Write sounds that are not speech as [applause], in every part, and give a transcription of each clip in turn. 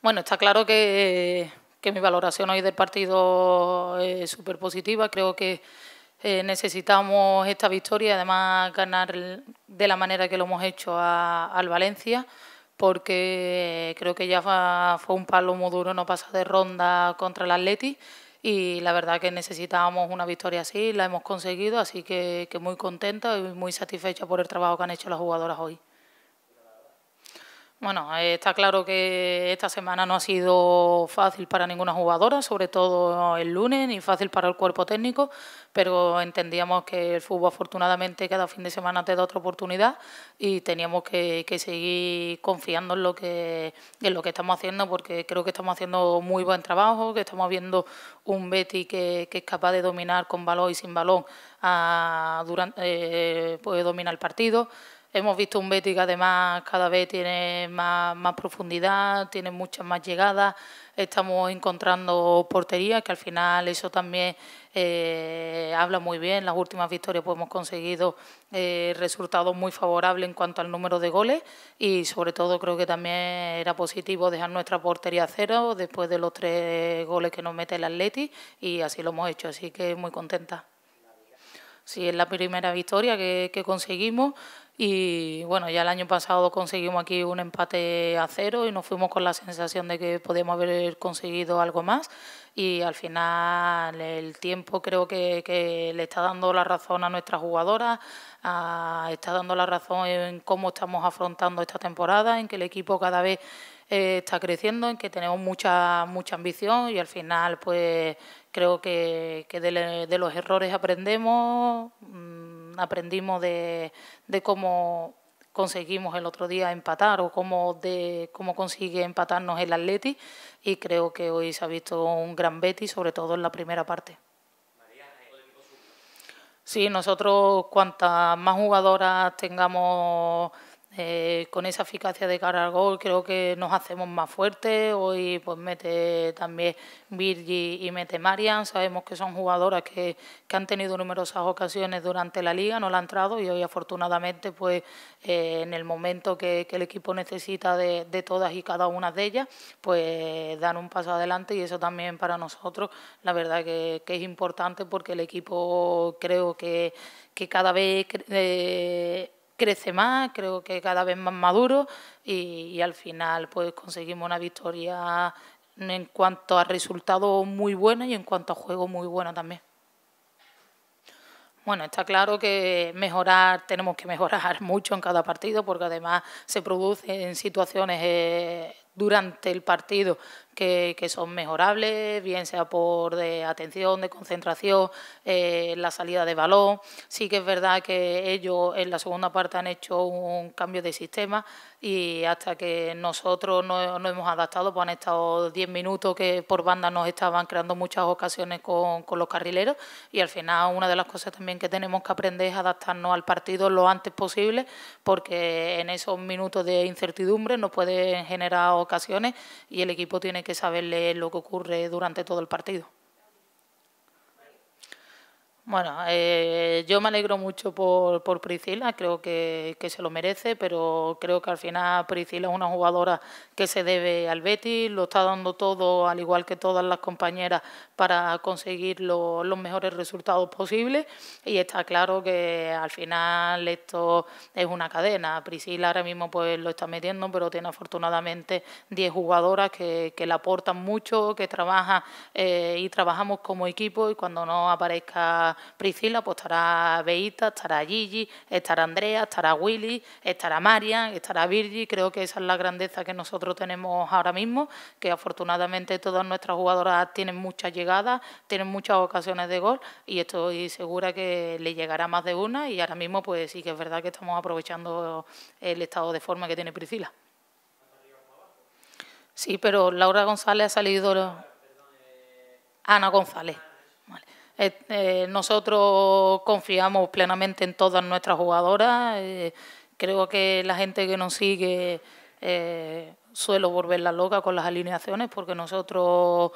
Bueno, está claro que, mi valoración hoy del partido es súper positiva. Creo que eh, necesitamos esta victoria, además ganar de la manera que lo hemos hecho al Valencia, porque creo que ya fue, un palo muy duro no pasar de ronda contra el Atleti y la verdad que necesitábamos una victoria así, la hemos conseguido, así que, que muy contenta y muy satisfecha por el trabajo que han hecho las jugadoras hoy. Bueno, está claro que esta semana no ha sido fácil para ninguna jugadora, sobre todo el lunes, ni fácil para el cuerpo técnico, pero entendíamos que el fútbol afortunadamente cada fin de semana te da otra oportunidad y teníamos que, seguir confiando en lo que, en lo que estamos haciendo, porque creo que estamos haciendo muy buen trabajo, que estamos viendo un Betty que, es capaz de dominar con balón y sin balón, ah, eh, puede dominar el partido. Hemos visto un Betis que además cada vez tiene más, profundidad, tiene muchas más llegadas, estamos encontrando porterías, que al final eso también eh, habla muy bien. Las últimas victorias pues, hemos conseguido eh, resultados muy favorables en cuanto al número de goles y sobre todo creo que también era positivo dejar nuestra portería a cero después de los tres goles que nos mete el Atleti y así lo hemos hecho, así que muy contenta. Sí, es la primera victoria que conseguimos. Y bueno, ya el año pasado conseguimos aquí un empate a cero y nos fuimos con la sensación de que podemos haber conseguido algo más. Y al final el tiempo creo que, le está dando la razón a nuestras jugadoras, está dando la razón en cómo estamos afrontando esta temporada, en que el equipo cada vez eh, está creciendo, en que tenemos mucha, mucha ambición y al final pues creo que, de, los errores aprendemos aprendimos de, cómo conseguimos el otro día empatar o cómo, de, cómo consigue empatarnos el Atleti y creo que hoy se ha visto un gran Betis, sobre todo en la primera parte. Sí, nosotros cuantas más jugadoras tengamos eh, con esa eficacia de cara al gol creo que nos hacemos más fuertes. Hoy pues mete también Virgi y mete Marian. Sabemos que son jugadoras que, que, han tenido numerosas ocasiones durante la liga, no la han entrado y hoy afortunadamente pues eh, en el momento que, el equipo necesita de, todas y cada una de ellas pues dan un paso adelante y eso también para nosotros la verdad que, es importante porque el equipo creo que, que cada vez... Eh, crece más, creo que cada vez más maduro y, al final pues conseguimos una victoria en cuanto a resultados muy buenos y en cuanto a juego muy bueno también. Bueno, está claro que mejorar, tenemos que mejorar [laughs] mucho en cada partido porque además se producen situaciones eh, durante el partido que, son mejorables, bien sea por de atención, de concentración, eh, la salida de balón. Sí que es verdad que ellos en la segunda parte han hecho un cambio de sistema y hasta que nosotros no, no hemos adaptado, pues han estado 10 minutos que por banda nos estaban creando muchas ocasiones con, con los carrileros y al final una de las cosas también que tenemos que aprender es adaptarnos al partido lo antes posible porque en esos minutos de incertidumbre nos pueden generar ocasiones y el equipo tiene que que saber leer lo que ocurre durante todo el partido. Bueno, eh, yo me alegro mucho por, Priscila, creo que, se lo merece, pero creo que al final Priscila es una jugadora que se debe al Betis, lo está dando todo, al igual que todas las compañeras, para conseguir los mejores resultados posibles. Y está claro que al final esto es una cadena. Priscila ahora mismo pues lo está metiendo, pero tiene afortunadamente 10 jugadoras que, que le aportan mucho, que trabaja eh, y trabajamos como equipo y cuando no aparezca Priscila, pues estará Beita, estará Gigi, estará Andrea, estará Willy, estará Marian, estará Virgi. Creo que esa es la grandeza que nosotros tenemos ahora mismo, que afortunadamente todas nuestras jugadoras tienen muchas llegadas, tienen muchas ocasiones de gol y estoy segura que le llegará más de una y ahora mismo pues sí que es verdad que estamos aprovechando el estado de forma que tiene Priscila. Sí, pero Laura González ha salido... Ana ah, González. Eh, eh, nosotros confiamos plenamente en todas nuestras jugadoras. Eh, creo que la gente que nos sigue suelo volverla loca con las alineaciones porque nosotros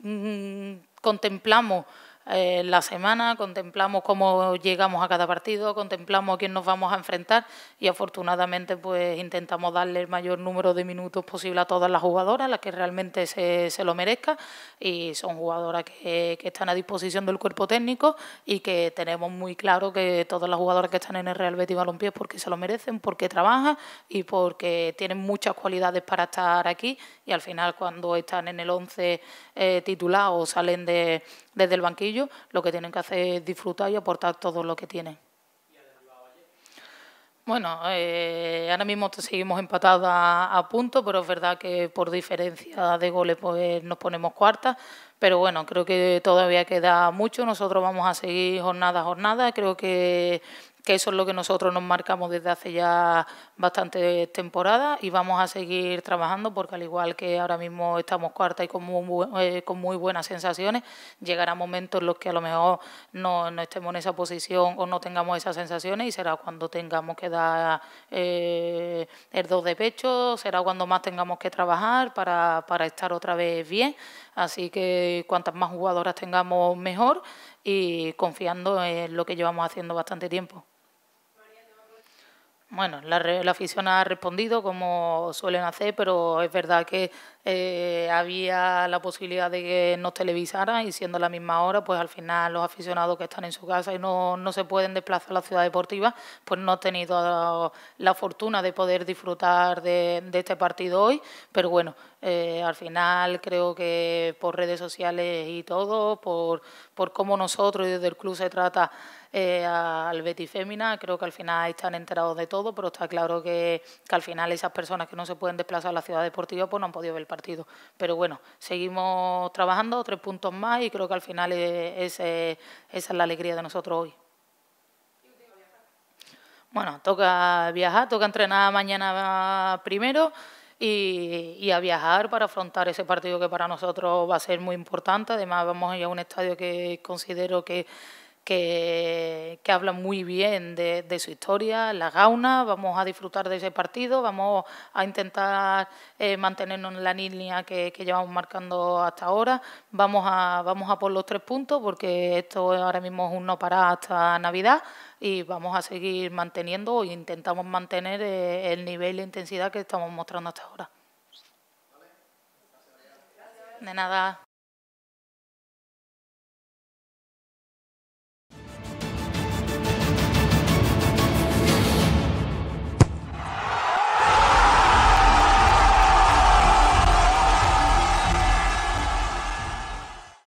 mm, contemplamos eh, la semana, contemplamos cómo llegamos a cada partido, contemplamos a quién nos vamos a enfrentar y afortunadamente pues intentamos darle el mayor número de minutos posible a todas las jugadoras, las que realmente se, lo merezca y son jugadoras que, están a disposición del cuerpo técnico y que tenemos muy claro que todas las jugadoras que están en el Real Betis Balompié porque se lo merecen, porque trabajan y porque tienen muchas cualidades para estar aquí y al final cuando están en el 11 eh, titulado o salen desde el banquillo lo que tienen que hacer es disfrutar y aportar todo lo que tienen. Bueno, eh, ahora mismo seguimos empatadas a, punto, pero es verdad que por diferencia de goles pues nos ponemos cuartas. Pero bueno, creo que todavía queda mucho. Nosotros vamos a seguir jornada a jornada. Creo que que eso es lo que nosotros nos marcamos desde hace ya bastante temporada y vamos a seguir trabajando porque al igual que ahora mismo estamos cuarta y con muy, eh, buenas sensaciones, llegará momentos en los que a lo mejor no, estemos en esa posición o no tengamos esas sensaciones y será cuando tengamos que dar eh, el dos de pecho, será cuando más tengamos que trabajar para estar otra vez bien. Así que cuantas más jugadoras tengamos mejor y confiando en lo que llevamos haciendo bastante tiempo. Bueno, la, la, afición ha respondido como suelen hacer, pero es verdad que eh, había la posibilidad de que nos televisaran y siendo la misma hora, pues al final los aficionados que están en su casa y no, se pueden desplazar a la ciudad deportiva, pues no han tenido la, fortuna de poder disfrutar de, este partido hoy. Pero bueno, eh, al final creo que por redes sociales y todo, por, cómo nosotros desde el club se trata eh, al Betis Fémina, creo que al final están enterados de todo, pero está claro que, al final esas personas que no se pueden desplazar a la ciudad deportiva pues no han podido ver el partido. Pero bueno, seguimos trabajando, tres puntos más y creo que al final esa es la alegría de nosotros hoy. Bueno, toca viajar, toca entrenar mañana primero y, a viajar para afrontar ese partido que para nosotros va a ser muy importante. Además, vamos a ir a un estadio que considero que que, que habla muy bien de, su historia, la gauna, vamos a disfrutar de ese partido, vamos a intentar eh, mantenernos en la línea que, llevamos marcando hasta ahora, vamos a, vamos a por los tres puntos porque esto ahora mismo es un no parar hasta Navidad y vamos a seguir manteniendo o e intentamos mantener eh, el nivel de intensidad que estamos mostrando hasta ahora. De nada.